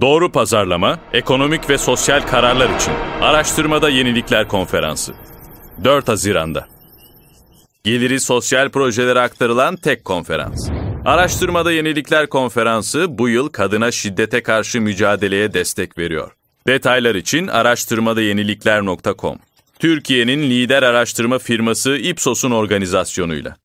Doğru Pazarlama, Ekonomik ve Sosyal Kararlar için Araştırmada Yenilikler Konferansı 4 Haziran'da Geliri sosyal projelere aktarılan tek konferans. Araştırmada Yenilikler Konferansı bu yıl kadına şiddete karşı mücadeleye destek veriyor. Detaylar için araştırmadayenilukler.com. Türkiye'nin lider araştırma firması Ipsos'un organizasyonuyla.